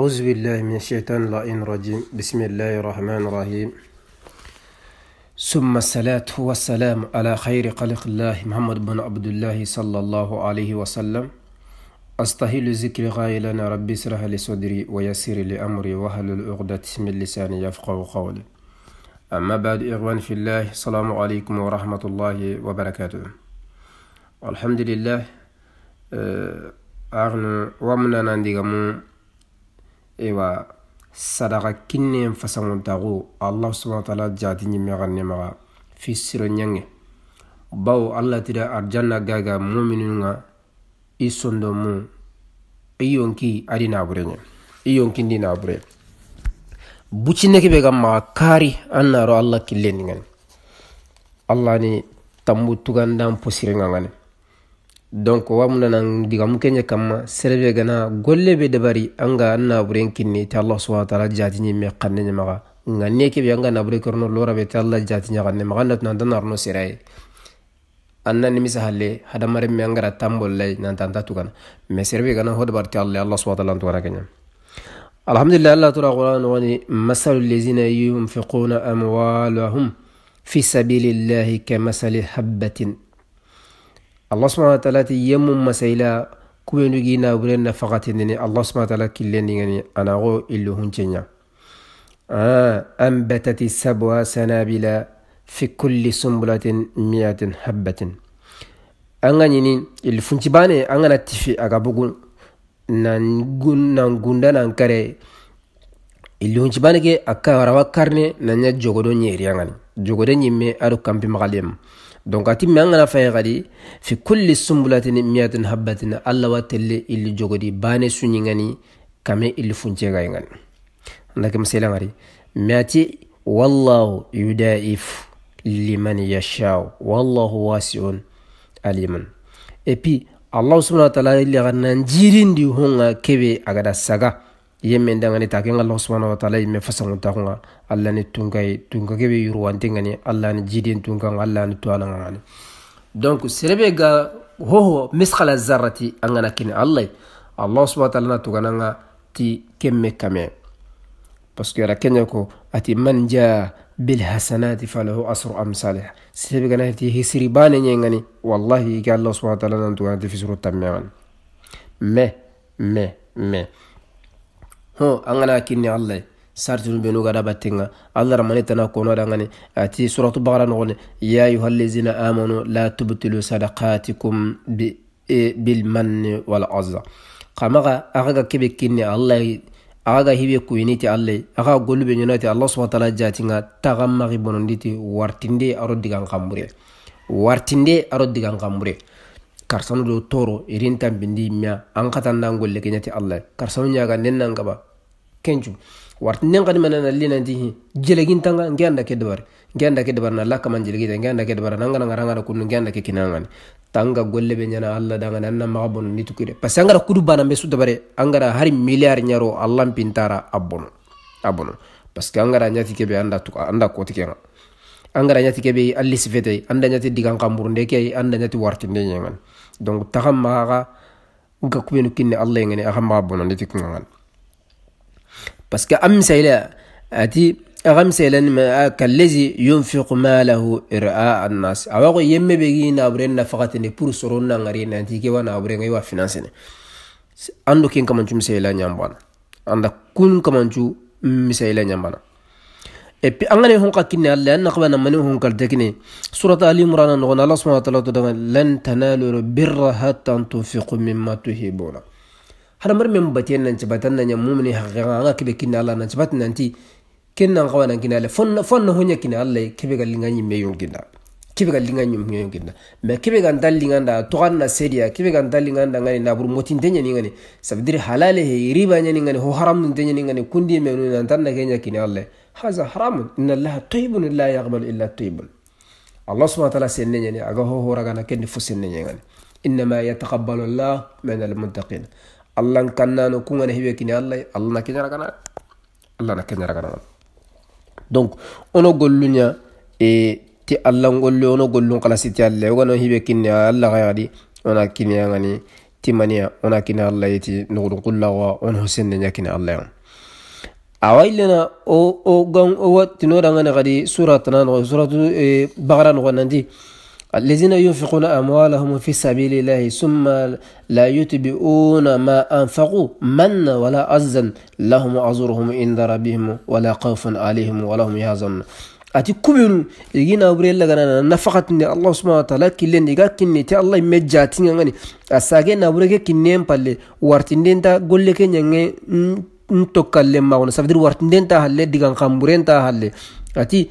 أعوذ بالله من الشيطان اللعين الرجيم بسم الله الرحمن الرحيم ثم الصلاة والسلام على خير خلق الله محمد بن عبد الله صلى الله عليه وسلم أستهل ذكر غايلنا ربي سرح لصدري ويسير ويسر لي وهل العقدة من لساني يفقه قولي أما بعد إغوان في الله السلام عليكم ورحمة الله وبركاته الحمد لله آه، أغنى ومنا نندقمون ewa sadaka kinneen fasanŋontaxu allahu subhana taala jati ɲimmexa nemaxa fi siro ɲanŋe bawo alla tira arjanna gaga muminu ŋa i sondo mu i yonki adi nabure ɲe i yonkindi nabure bucinne kebe ga maxa kaari an naro alla killendiŋani alla ni tambu tugandan posiri ŋa ŋani دونك وامنا نعدي كم كنيا كم سرية غنا غلة بدباري أنغا أنا برين كني تي الله سبحانه وتعالى جاتني مي قنني مغا غنية كي بيانغا نبري كرنو لورا بيت الله جاتني غنني مغا نت نان دنا رنو سرية أنا نمسة هلا هذا مري مي أنغرا تامبول لي نان تان تاتو كان مي سرية غنا هو دبارتي الله الله سبحانه وتعالى نتوارا كنيا الحمد لله الله ترى قرآن وني مثل الذين ينفقون أموالهم في سبيل الله كمثل حبة allah subhanahu wa ta'ala ti yemmu masayila kuɓenu gi na allah subhanahu wa ta'ala killendigani anago illu hunceya anbatati ah, sabwa sanabila fi kulli sumbulatin miatin habbatin an ga ɲini illu funci bane an tifi a ga gun nan gunda nan kare illu hunci ke a ka warawa karne nan ya jogodo ɲeriyan gani kampi donc ati an gana faye kadi fi kulli sumbulatin miyatin habbatin allah wa illi jogodi bane suñingani kame illi funcegay ngani andake masela ngari miati wallahu yudaif liman yashau wallahu wasiun alimun et allahu allah subhana wa taala illi xana njirindi honga kebe agada saga ye men dangani ta ken allah subhanahu wa ta'ala me fasangu ta kunga allah ni tunkai tunka ke be yurwante ngani allah ni jidin tunka allah ni tuana ngani donc serebe ga hoho miskala zarrati angana kini allah allah subhanahu wa ta'ala na tugana nga ti kemme kame parce que ra kenya ko ati man jaa بالحسنات فله أسر أمثالها سيبقى نهتي هسري باني ينغني والله قال الله سبحانه وتعالى نتوانتي في سورة تميان ما ما ما ho an gana kinni allah ye sartinu benu ga dabattenga allah ramani tana kono dangani ati suratu bakara nogoni ya ayuha amanu la tubtilu sadaqatikum e, bilmanni walazza kamaga akaga kebe kinni allah aga hibe kuyiniti alle aga golu be ñonati allah subhana taala jatinga taga maxi wartinde aro digan wartinde aro digan karsanu do toro irin tambindi mia an xatan golle keñati allah karsanu ñaga nen nangaba kencu warti nen kadi manana lina dihi jelegin tanga nge ke dabar nge ke dabar na la kaman jelegi nge anda ke dabar nanga nanga ranga kunu nge ke kinangani tanga golle be nyana alla danga nanna magabon ni tukire pas angara kudu bana mesu dabare angara hari miliar nyaro allah pintara abono abono Pas que angara nyati ke be anda tu anda ko kenga angara nyati ke be sifete anda nyati digan kamburunde ke anda nyati wartinde nyengan donc taxam maga ngakubenu kinne allah ngene aham maga bono tikungangan باسكو امثله اتي مثلا كالذي ينفق ماله إراء الناس أو يم بيجي نابرين نفقات نبور سرون نعري نانتي كوا نابرين يوا أيوة فينانسين عنده كين كمان شو مثلا نجمعنا عنده كون كمان شو مثلا نجمعنا epi an hon ka kinne alla an naqbana mani hon kal tekine surata ali imran an allah subhanahu wa ta'ala to dan lan tanalu birra hatta tunfiqu mimma tuhibuna حنا مر من بتين نجبتنا نج مومن هغانا كبي كنا الله نجبتنا نتي كنا نقوانا كنا الله فن فن هونيا كنا الله كبي قال لينا يميون كنا كبي قال لينا يميون كنا ما كبي قال دال لينا دا توان نسيريا كبي قال دال لينا دا غني نابور موتين دنيا نيغني سبدر حلال هي ريبا نيا نيغني هو حرام دنيا نيغني كندي منو نتانا كنيا كنا الله هذا حرام إن الله طيب لا يقبل إلا طيب الله سبحانه وتعالى سنني أجهه هو رجعنا كني فسنني إنما يتقبل الله من المتقين allan kannano kungana heɓe kini allahy allah na keñara kana allah na keñara kana donc ono golluña e ti allah golli ono gollun kala siti allah ogano hiɓe kinni allah kayadi ona kiniyangani timaniya ona kini allah yeti nugudun kullawa on hosenne ñakini allah awailena o o gan o wa tinodangani kadi sura tananoxo suratu e noxo nandi الذين ينفقون أموالهم في سبيل الله ثم لا يتبعون ما أنفقوا من ولا أزا لهم أزورهم عند ربهم ولا خوف عليهم ولا هم يحزنون أتي كبير يجينا أبريل لغانا نفقت الله سبحانه وتعالى كلين يجا كن تي الله مجاتين يعني أساقين أبريك كنين بالي وارتين دين تا قول لكين يعني نتوكل لما ونسافدر وارتين دين تا هالي ديغان خامبورين تا هالي أتي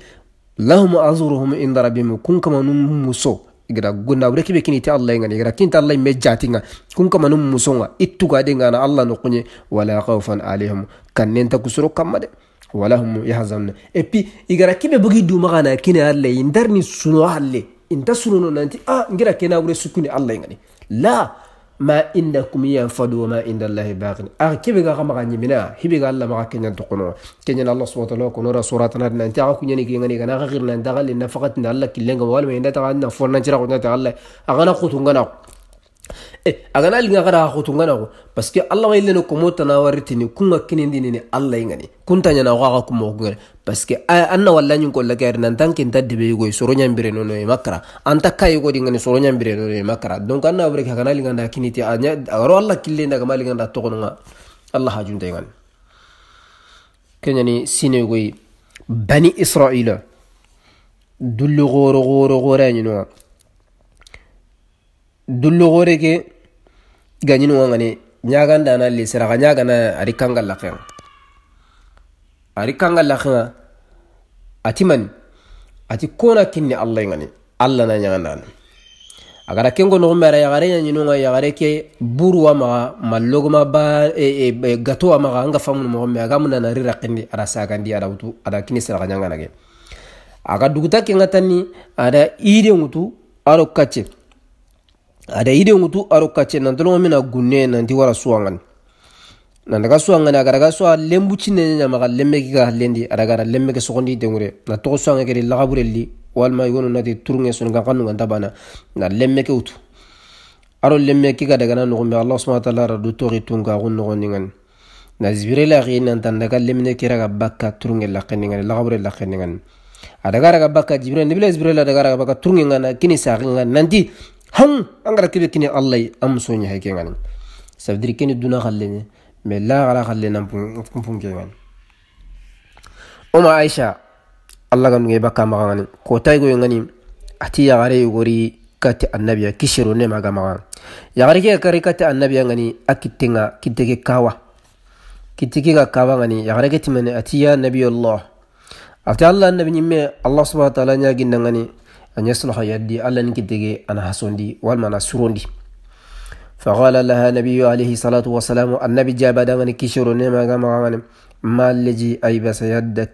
lahum azuruhum inda rabbihim kun kama num muso igara gunda wure kibe kini ta Allah ngani igara kinta Allah me jatinga kun kama num muso nga ittu ga de ngana Allah no kunye wala khawfan alaihim kannen ta kusuro kamade wala hum yahzanun et puis igara kibe bugi du magana kini Allah indarni suno halle inda suno nanti ah ngira kena wure sukuni Allah ngani la ما إنكم ينفد وما إن الله باق أغ كيف غما غني منا هبي قال الله ما كنن تقنوا كنن الله سبحانه وتعالى كنورا سوراتنا أنت أكو يني كي غني غنا غير نندغل نفقت الله كلنا ولا ما يندغل نفورنا جرا غنا تعالى أغنا قوتنا Eh, agana linga gara khutunga na go paske allah wa ile no komota na waritini kunga kinindi nini allah ingani kunta nyana go ga kumo gure paske anna walla nyin ko lagar nan tanke nda debe go soro nyambire no no makara anta kay go dingani soro nyambire no no makara donc anna bre ka kana linga na kiniti anya ro allah kille ndaga malinga nda to gonga allah hajun de ngani kenyani sine go bani israila dullu goro goro goro nyino dullogore ke gañinuŋo ŋani ñagandana li saraxa ñagana ari kanga laxenga ari kanga laxenga ati mani ati kona kinni allah ŋani allah na ñagandana agara kengo noxume ara yaxare ñañinunga yaxare ke buruwa maxa mallogoma ba e, e, e gatowa maxa anga famunu moxome aga munana ri raqindi ara sagandi ada wutu ada kini saraxa ñangana ke aga duguta kenga tanni ada iirenŋutu aro kacce ada ide ngutu aro kace nan tolo mina gunne nan ti wara suwangan nan daga suwangan aga daga suwa lembu cinne nya maga lemme ki ga lendi ada gara lemme ke sokondi ngure na to suwanga ke lagabure li walma yonu nati turunge sun ga kanu ganda bana na lemme ke utu aro lemme ki ga daga nan ngumbe allah subhanahu wa ta'ala radu tori tunga gun ngonningan na zibirela xi nan tan daga lemine kiraga bakka turunge lakeningani lagabure lakeningani adaga ga bakka jibirela nibila zibirela daga ga bakka turunge ngana kini saxinga nanti هم أنقر كبي كني الله أم سوني هيك يعني سأدري كني دونا خليني ملا غلا خلينا نفهم فهم كيان أم عائشة الله كان يبقى معاني كوتاي غيغاني أتي يا غري غوري annabiya kishiru ne maga maga yagari kari kati annabiya ngani kaawa! kitike kawa kitike ga kawa ngani kee ke timene atiya nabiyullah ati allah annabi nyimme allah subhanahu wa ta'ala ginna ngani أن يصلح يدي ألا نكدي أنا هسوندي والمنا سروندي فقال لها نبي عليه الصلاة والسلام النبي جاب دمني كشور نما جمع ما لجي أي بس يدك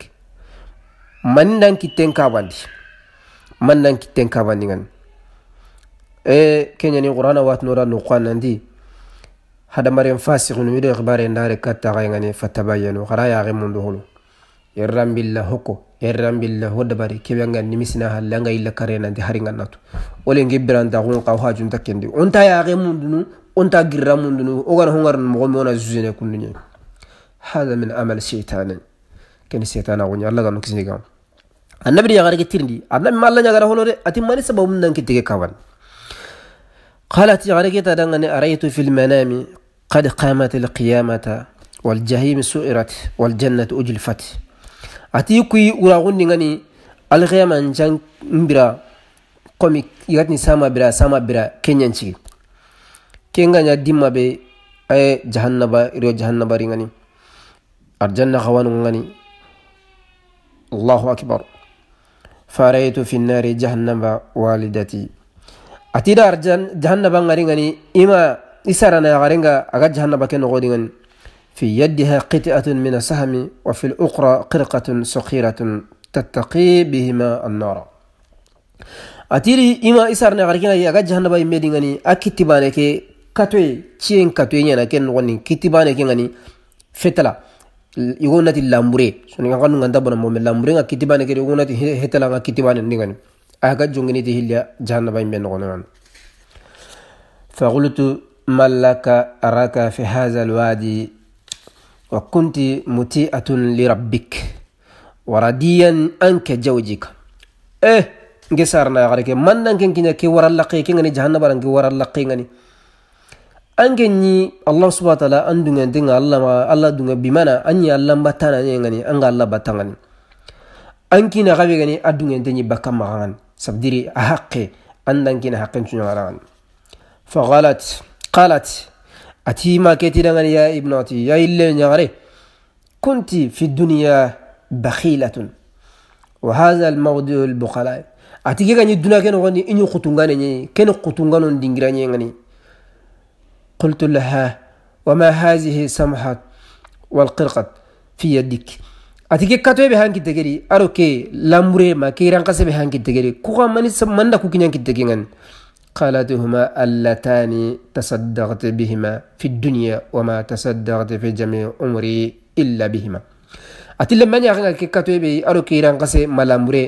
من دان كتن كاباندي من دان كتن كاباندي غن إيه كن يعني قرآن وات نورا نقوان عندي هذا مريم فاسق نيدا إخبار إن دار كتا غيني فتبينوا خرايا غير من دهولو يرام بالله هكو هرم بيل هود باري كي بيعن عن نمسنا هال لانغا إلا كارينا دي هارينغ ناتو ولين جبران دعون قاوها جون تكندي أنت يا غي مندنو أنت غير مندنو أوغان هونغر مغمونا زوزينة كندني هذا من عمل الشيطان كن الشيطان أغني الله غنو كسيني غام النبي يا غاري كتير دي النبي مالا يا غاري هونوري أتي ماني سبب مندن كتير كاوان قالت يا غاري كتا دنغني أريت في المنام قد قامت القيامة والجهيم سئرت والجنة أجلفت ati kui uragundi ngani man jan mbira komi igatini sama bira sama bira kenyan kenyanci kenga nya dimma be ay jahannaba iro jahannaba ringani na khawanu ngani allahu akbar faraitu fi nari jahannaba walidati atida arjan jahannaba ngari ngani ima isarana na garenga aga jahannaba ken ngodi ngani في يدها قطعه من السهم وفي الاخرى قرقه سخيره تتقي بهما النار اتيري اما اسار نغركنا يا جهنم باي ميدغني اكتبانك كاتوي تشين كاتوي نانا كن وني كتبانك غني فتلا يغونتي لامبري سوني غان غاندا بون مومن لامبري غا كتبانك يغونتي هتلا غا كتبان نغني اغا جونغني دي هيليا جهنم باي مينغونان فقلت ملك اراك في هذا الوادي وكنت مطيئة لربك ورديا أنك زوجك إيه جسارنا يا غريك من نكن كنا كي ورا اللقي كنا جهنم برا كي ورا اللقي كنا anke ni allah subhanahu wa allah ma allah dunga bimana an allah batana allah batanga ne an kina gabe gani a dunga sabdiri a haqqe an kina haqqin tunya garan fa qalat qalat أتي ما كتير يا ابنتي يا إلا يا كنت في الدنيا بخيلة وهذا الموضوع البخلاء أتيجي كان الدنيا كان غني إني قطنغاني كان قطنغان دينغراني غني قلت لها وما هذه سمحة والقرقة في يدك كي كاتوي بهان كتجري أروكي لامري ما كيران قصي بهان كتجري كوغا ماني سمانا كوكينيان كتجري قالتهما اللتان تصدقت بهما في الدنيا وما تصدقت في جميع عمري إلا بهما أتلا من يغنى كاتوي بي أرو كيران قسي ملامري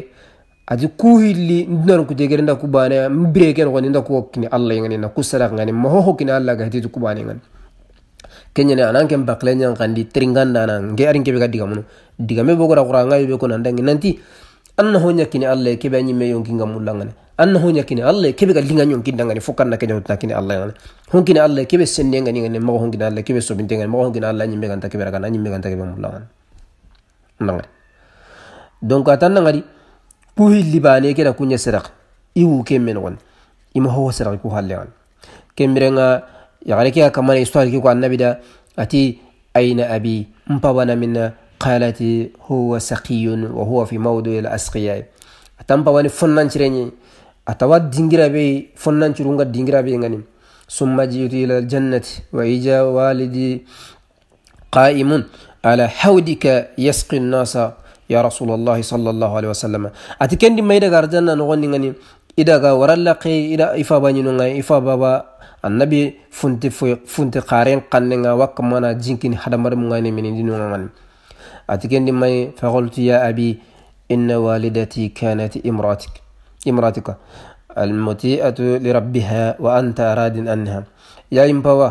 أدي كوهي اللي ندنان كو تيغير ندكو بانا مبريكين غني ندكو وكني الله يغني نكو سرق غني ما هو كني الله غهدي تكو بانا غني kenyane anan ken bakle nyan kandi ترينغان nan ge arin ke be gadiga munu digame bogora quranga be ko nan dangi nanti anna honya kini allah kebe anyi me yonki ngamulla ngane anna honya kini allah kebe ga linga nyonki dangane fokanna kenya utna kini allah ngane honki na allah kebe senne ngani ngane mago honki na allah kebe sobinte ngane mago honki na allah anyi me ganta kebe rakana anyi me ganta kebe mulla ngane nangane donc atanna ngari kuhi libane kena kunya serak iwu kemme ngon ima ho serak ku halle ngane kembere nga yagare ke kamana histoire ke ko annabi da ati aina abi mpawana minna قالت هو سقي وهو في موضع الأسقياء أتم واني فنان شريني أتواد دينجرا بي فنان شرونغا دينجرا بي غني ثم جئت إلى الجنة وإجا والدي قائم على حودك يسقي الناس يا رسول الله صلى الله عليه وسلم أتكن دي ميدا غرجنا نغني غني إذا غا ورلقي إذا إفا بني نغني إفا بابا النبي فنت فنت قارين قننا وقمنا حدا حدمر مغني من دين مغني أتكن مي فقلت يا أبي إن والدتي كانت امرأتك امرأتك المطيئة لربها وأنت أراد أنها يا إمبوا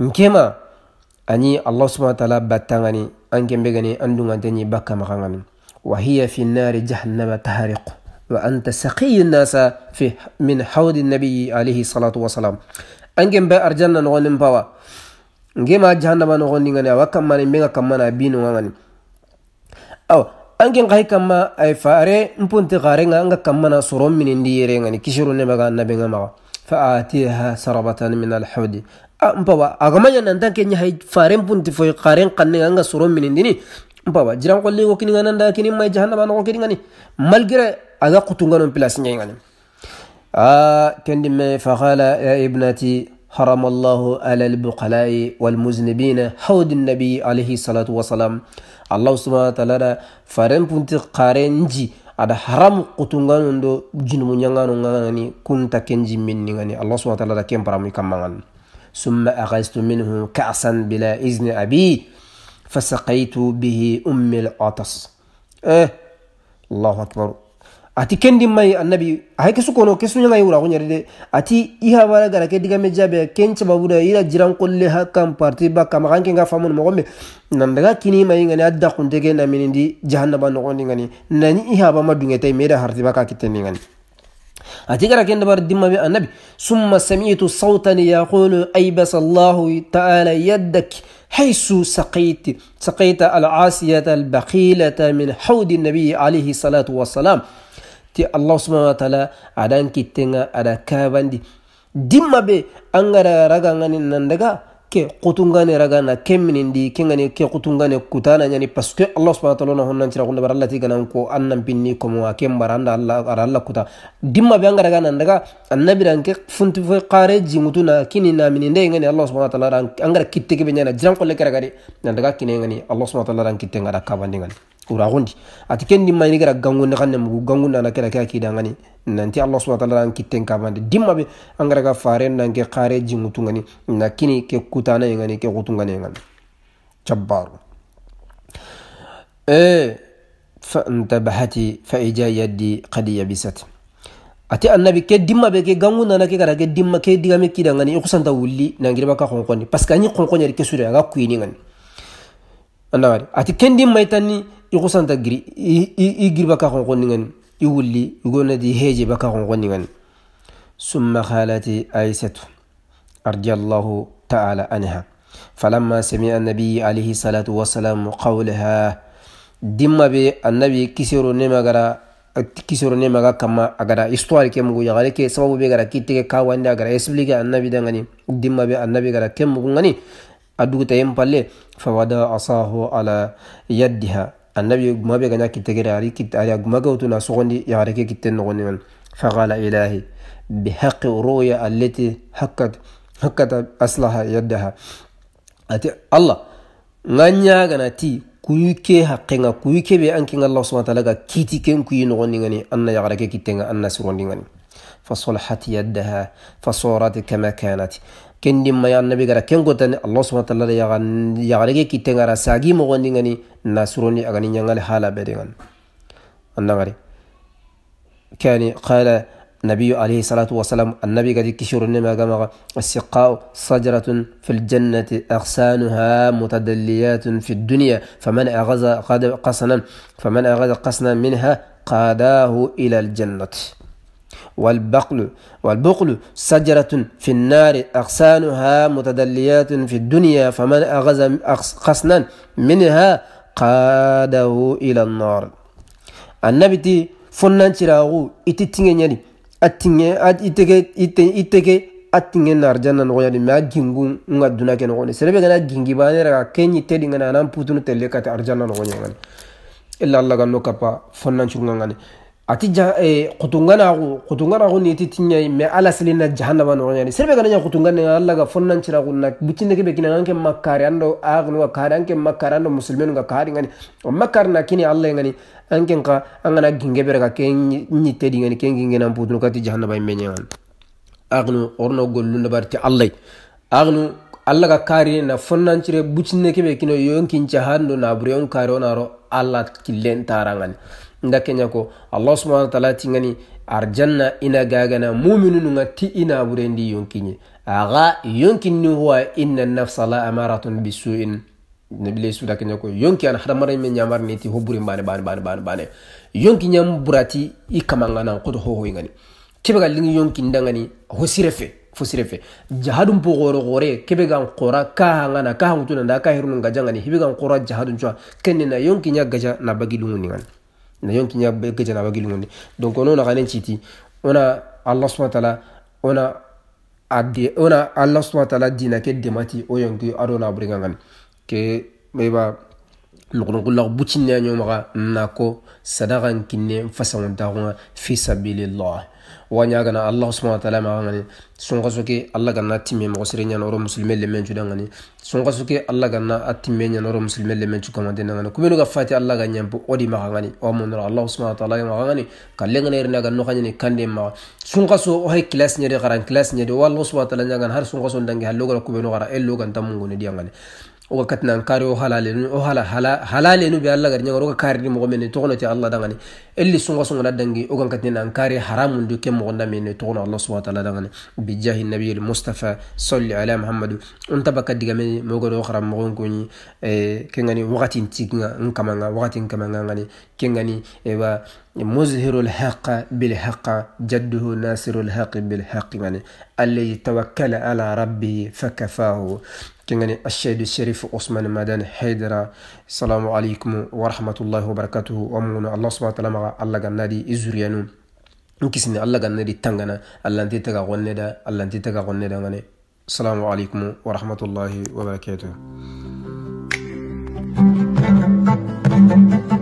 نكما أني الله سبحانه وتعالى باتغني أنكم بغني أندو أنتني بكا مغنغني وهي في النار جهنم تهرق وأنت سقي الناس في من حوض النبي عليه الصلاة والسلام أنكم بأرجلنا نغنم بوا نجي ما جهنم نغنم وكما نميغا كما نبين وغنم أو أنكين غاي كم أي فارة نحن تقارن عن كم أنا صرم من اللي يعني كشرون نبغى نبغى معه فأتيها سربتا من الحودي أم بابا أعمالنا نندن كني هاي فارم نحن تفوي قارن قن عن عند من اللي أم بابا جرام قلي وكني عن عند كني ما يجهن ما نقول كني ملقيه أذا قطعنا من بلاسني يعني آه كندي ما فقال يا ابنتي حرم الله على البقلاء والمذنبين حود النبي عليه الصلاة والسلام allahu subhana wataala faren punti kare nji ada haram kutunganon do jinumu ñangano ngani kunta ken jimminni ngani allah subhana wataala da ken paramu kammangan summa akastu minhu kasan bila izni abi fasaqaytu bihi ummi al atas eh allahu akbar ati kendi mai annabi hay kisu kono kisu nyanga yura ko nyarede ati iha bara gara ke diga mejabe ken chaba buda ila jiran kolle hakam parti ba kam ranke nga famun mo gombe nan daga kini mai ngani adda kun dege na minindi jahannaba no ngani ngani nani iha ba madunge tay meda harti ba ka kiteni ngani ati gara أتقرأ كن دبر دم النبي ثم سمعت صوتا يقول أيبس allah ta'ala yaddak حيث سقيت سقيت العاسية البخيلة من حوض النبي عليه الصلاة والسلام ti allah subhanahu wa taala adan kitenga ada kabandi dimma be angara gara raga ngani ke kutungane raga na kemminin di ke ngani ke kutungane kutana nyani paske allah subhanahu wa taala na honnan tira kunda baralla tiga nan ko annan pinni komo mo akem baranda allah ara allah kuta dimma be angara gara nan daga annabi ran ke funtu fe qare kini na min ngani allah subhanahu wa taala ran angara kitte ke be jiran ko le kare gari kini ngani allah subhanahu wa taala ran kitte ngada kabandi ngani gundi ati ken dimma ini gara gangu na kanne mu gangu na na kera kera ki ngani nanti allah subhanahu wa ta'ala an kitten kamande dimma be an gara ga fare nan ke qare jingutu ngani na kini ke kutana ngani ke kutungane ngani jabbaru eh fa ija yaddi قد yabisat. Ati annabi ke dimma be ke gangu nana ke gara ke dimma ke digame kida ngani ikusanta wulli nangiriba ka konkoni parce que anyi konkoni ari ke sura ga kuini ngani anawari ati kendi maitani ي ikusanta giri igiri يولي يقولنا دي igonadi heje baka ثم summa khalati aisatu الله تعالى عنها فلما سمع النبي عليه الصلاة والسلام قولها دم بي النبي كسر نما نمغرا كسر نما نمغا كما أغرا إستوار كم غو يغالي كي سبب بي غرا كتك كاوان أغرا يسبلي النبي دنغني دم بي النبي غرا كم غنغني أدوك تيم فودع أصاه على يدها النبي ما بيغنا كتغير علي يعني كت علي يعني ما قوتنا سغني يعرك كتن غني يعني فقال إلهي بحق الرؤيا التي حقت حقت أصلها يدها أتي الله غنيا غناتي kuyuke haqqenga kuyuke be ankenga allah subhanahu wa ta'ala ga kiti ken kuyi nogoni ngani anna yagrake kitenga anna surondi ngani فصلحت يدها فصارت كما كانت kendi maya nabi gara kengo tani Allah subhanahu wa ta'ala yagarege kite ngara sagi mo gondi ngani nasuroni agani nyangal hala bede ngan annangari kani qala nabiyu alayhi salatu wa salam annabi gadi kishuruni magamaga السقاء صجرة في الجنة أغصانها متدليات في الدنيا فمن أغز قصنا فمن أغز قصنا منها قاداه إلى الجنة والبقل والبقل شجرة في النار أغصانها متدليات في الدنيا فمن أغز قصنا منها قاده إلى النار النبي تي فنان تراغو إتي تنجي نيري أتنجي أتنجي أتنجي attinge narjanna nogoyadi ma gingu nga duna ke nogone serebe gana gingi banera ka kenyi tedi ngana anan putunu telle kata arjanna nogoñe ngani illa allah ganno kappa fonnancurunga ati e, kutunganaku kutunganaku niti tinyai me ala silina jahannama nogoñani serbe gana ña kutungane ga alla ga fonnanciraku na buccinne kebe kina anke makkari ando agnu ga kari anke makkari ando musulmenu ga kari ngani o makkari na kini alla ngani anke nka angana ginge ga ke ñittedi ngani ke gingenan putunu kati jahannaba imbe ñegan agnu orno gollunda barti allay agnu alla ga kari na fonnancire buccinne kebe kino yonkinca hando na bure on kari onaro alla killen tarangani nda kenya ko allah subhanahu wa ta'ala tingani arjanna ina gagana muminunu nga ti ina burendi yonkinye aga yonkinni huwa inna nafsa la amaratun bisuin nabile suda ko yonki an hadamare me nyamar niti bane bane bane bane bane yonki nyam burati i kamanga nan ko ho ngani lingi yonki ndangani ho sirefe jahadum po gore gore kebe gan qora ka ngana ka hutuna da ka hirunu ngajangani hibe gan qora jahadun chwa kenna yonki nya gaja na bagilungu ngani na yonki nya ke jana wagi lungonde donc ono na ganen chiti ona allah subhanahu wa ta'ala ona ade ona allah subhanahu wa ta'ala dina ke demati o oh yonki adona bringangani ke meba lɔgɔnɔgɔla butini ya maga nakɔ sadaka n kinne n fasaŋo daŋa fi sabilillah wa ɲagana allahu subhanahu wa ta'ala ma ŋani sɔngɔsɔke alla ganna timme mɔgɔ sere ɲana ɔrɔ musulmɛ lɛmɛ da ŋani sɔngɔsɔke alla ganna a timme ɲana ɔrɔ musulmɛ lɛmɛ cu kamante na ŋani kumenu ka fati alla ga ɲɛmpo o di maga ŋani wa munura allahu subhanahu wa ta'ala ma ŋani ka lɛŋɛnɛ yɛrɛ naga nɔgɔ ɲini kande maga sɔngɔsɔ o hay kilas ɲɛde garan kilas ɲɛde wa allahu subhanahu wa ta'ala ɲagana har sɔngɔsɔ dange hal la kubenu gara e logan tamungo ne diya ŋani oga katnan kari o halalenu o hala hala halalenu be alla gar nyangoro ka kari mo men to gono ti alla dangani elli sunga sunga la dangi oga katnan an kari haramun du kem gonda men to gono allah subhanahu wa ta'ala dangani bi jahi nabi al mustafa salli ala muhammadu on tabaka diga men mo gono kharam mo gon kunyi e kengani wakatin tignga nkamanga wakatin kamanga ngani kengani e wa مزهر الحق بالحق جده ناصر الحق بالحق يعني الذي توكل على ربه فكفاه كان الشهيد الشريف عثمان مدن حيدر السلام عليكم ورحمة الله وبركاته ومن الله سبحانه وتعالى الله غنادي إزريانو nkisini الله ga nedi الله alla nti taga gonne da alla nti taga gonne da ngane assalamu alaikum wa